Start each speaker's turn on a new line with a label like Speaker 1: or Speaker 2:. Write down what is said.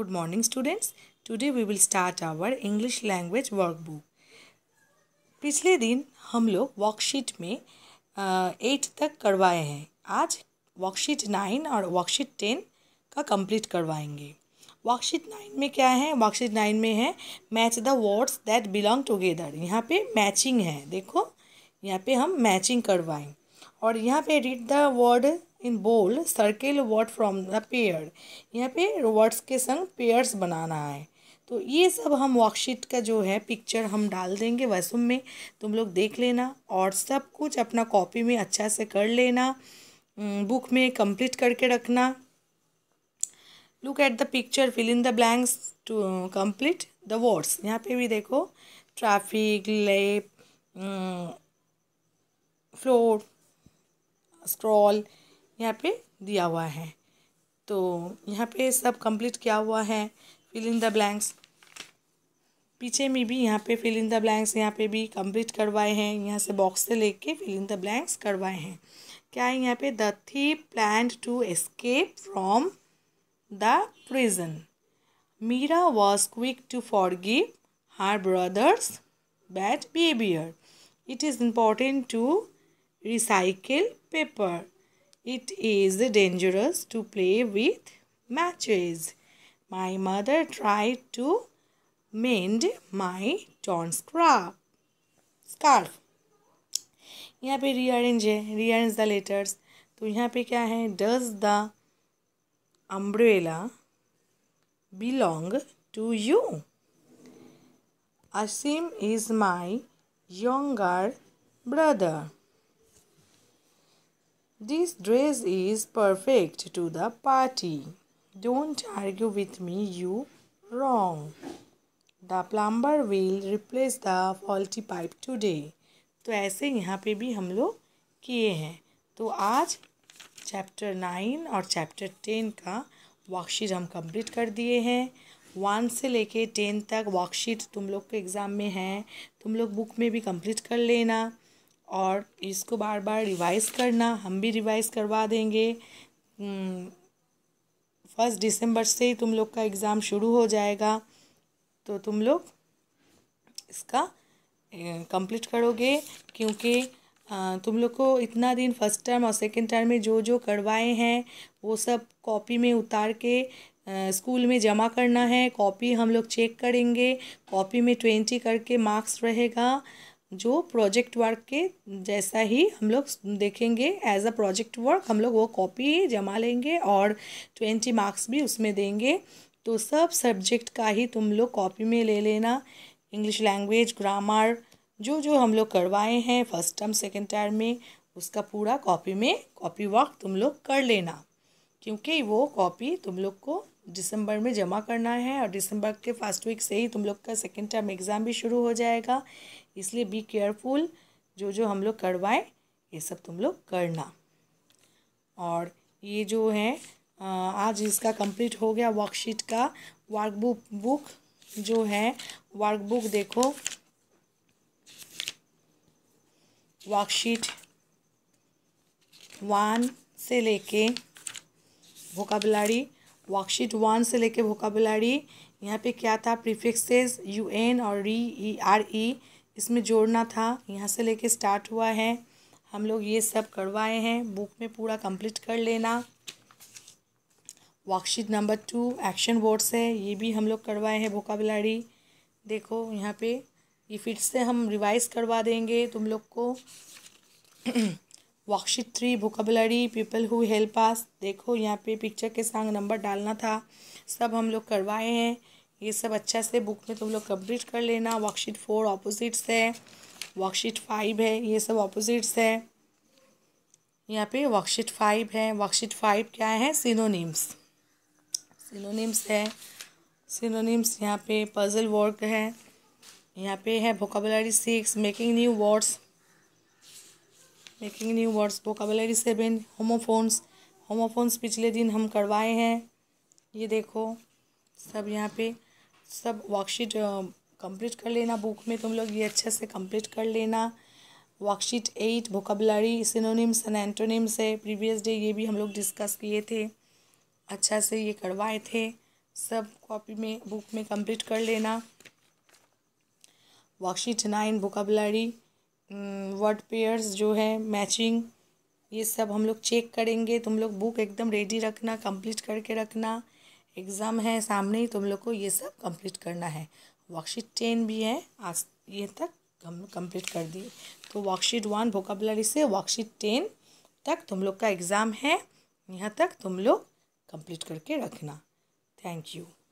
Speaker 1: Good morning students. Today we will start our English language workbook. पिछले दिन हम लोग वर्कशीट में एट तक करवाए हैं आज वर्कशीट नाइन और वर्कशीट टेन का कंप्लीट करवाएंगे वर्कशीट नाइन में क्या है वर्कशीट नाइन में है match the words that belong together यहाँ पे मैचिंग है देखो यहाँ पे हम मैचिंग करवाएं और यहाँ पे read the word in bold circle word from the pair यहाँ पे वर्ड्स के संग पेयर्स बनाना है तो ये सब हम वर्कशीट का जो है पिक्चर हम डाल देंगे वैसुम में तुम लोग देख लेना और सब कुछ अपना कॉपी में अच्छा से कर लेना बुक में कंप्लीट करके रखना look at the picture fill in the blanks to complete the words यहाँ पे भी देखो ट्रैफिक लेप फ्लोर स्क्रॉल यहाँ पे दिया हुआ है तो यहाँ पे सब कंप्लीट किया हुआ है फिल इन द ब्लैंक्स पीछे में भी यहाँ पे फिल इन द ब्लैंक्स यहाँ पे भी कंप्लीट करवाए हैं यहाँ से बॉक्स से लेके फिल इन द ब्लैंक्स करवाए हैं क्या है यहाँ पे the thief plan to escape from the prison Meera was quick to forgive her brothers bad behaviour it is important to recycle paper It is dangerous to play with matches. My mother tried to mend my torn scarf. scarf. यहाँ पे rearrange है rearrange the letters तो यहाँ पे क्या है does the umbrella belong to you Aseem is my younger brother This dress is perfect to the party. Don't argue with me, you wrong. The plumber will replace the faulty pipe today. तो ऐसे यहाँ पे भी हम लोग किए हैं तो आज चैप्टर नाइन और चैप्टर टेन का वर्कशीट हम कंप्लीट कर दिए हैं वन से लेके टेन तक वर्कशीट तुम लोग के एग्ज़ाम में है तुम लोग बुक में भी कंप्लीट कर लेना और इसको बार बार रिवाइज़ करना हम भी रिवाइज़ करवा देंगे फर्स्ट हम्म, दिसंबर से ही तुम लोग का एग्ज़ाम शुरू हो जाएगा तो तुम लोग इसका कंप्लीट करोगे क्योंकि तुम लोग को इतना दिन फर्स्ट टर्म और सेकेंड टर्म में जो जो करवाए हैं वो सब कॉपी में उतार के स्कूल में जमा करना है कॉपी हम लोग चेक करेंगे कॉपी में ट्वेंटी करके मार्क्स रहेगा जो प्रोजेक्ट वर्क के जैसा ही हम लोग देखेंगे एज अ प्रोजेक्ट वर्क हम लोग वो कॉपी जमा लेंगे और ट्वेंटी मार्क्स भी उसमें देंगे तो सब सब्जेक्ट का ही तुम लोग कॉपी में ले लेना इंग्लिश लैंग्वेज ग्रामर जो जो हम लोग करवाए हैं फर्स्ट टर्म सेकेंड टर्म में उसका पूरा कॉपी में कॉपी वर्क तुम लोग कर लेना क्योंकि वो कॉपी तुम लोग को दिसंबर में जमा करना है और दिसंबर के फर्स्ट वीक से ही तुम लोग का सेकेंड टर्म एग्ज़ाम भी शुरू हो जाएगा इसलिए बी केयरफुल जो जो हम लोग करवाएं ये सब तुम लोग करना और ये जो है आज इसका कंप्लीट हो गया वर्कशीट का वर्कबुक बुक जो है वर्कबुक देखो वर्कशीट वन से लेके वोकाबुलरी वर्कशीट वन से लेके वोकाबुलरी यहाँ पे क्या था प्रीफिक्सेस यू एन और री ई आर ई इसमें जोड़ना था यहाँ से लेके स्टार्ट हुआ है हम लोग ये सब करवाए हैं बुक में पूरा कंप्लीट कर लेना worksheet number two action words है ये भी हम लोग करवाए हैं वोकाबुलरी देखो यहाँ पे ये फिर से हम रिवाइज करवा देंगे तुम लोग को worksheet three vocabulary people who help us देखो यहाँ पे पिक्चर के संग नंबर डालना था सब हम लोग करवाए हैं ये सब अच्छा से बुक में तुम लोग कंप्लीट कर लेना वर्कशीट फोर ऑपोजिट्स है वर्कशीट फाइव है ये सब ऑपोजिट्स है यहाँ पे वर्कशीट फाइव है वर्कशीट फाइव क्या है सिनोनिम्स सिनोनिम्स है सिनोनिम्स यहाँ पे पजल वर्क है यहाँ पे है vocabulary six making new words making new words vocabulary seven homophones homophones पिछले दिन हम करवाए हैं ये देखो सब यहाँ पे सब वर्कशीट कंप्लीट कर लेना बुक में तुम लोग ये अच्छे से कंप्लीट कर लेना worksheet eight vocabulary synonyms and antonyms है प्रीवियस डे ये भी हम लोग डिस्कस किए थे अच्छा से ये करवाए थे सब कॉपी में बुक में कंप्लीट कर लेना worksheet nine vocabulary word hmm, pairs जो है मैचिंग ये सब हम लोग चेक करेंगे तुम लोग बुक एकदम रेडी रखना कंप्लीट करके रखना एग्ज़ाम है सामने ही तुम लोग को ये सब कंप्लीट करना है वर्कशीट टेन भी है आज ये तक हम कंप्लीट कर दिए तो वर्कशीट वन वोकाबलरी से वर्कशीट टेन तक तुम लोग का एग्ज़ाम है यहाँ तक तुम लोग कंप्लीट करके रखना थैंक यू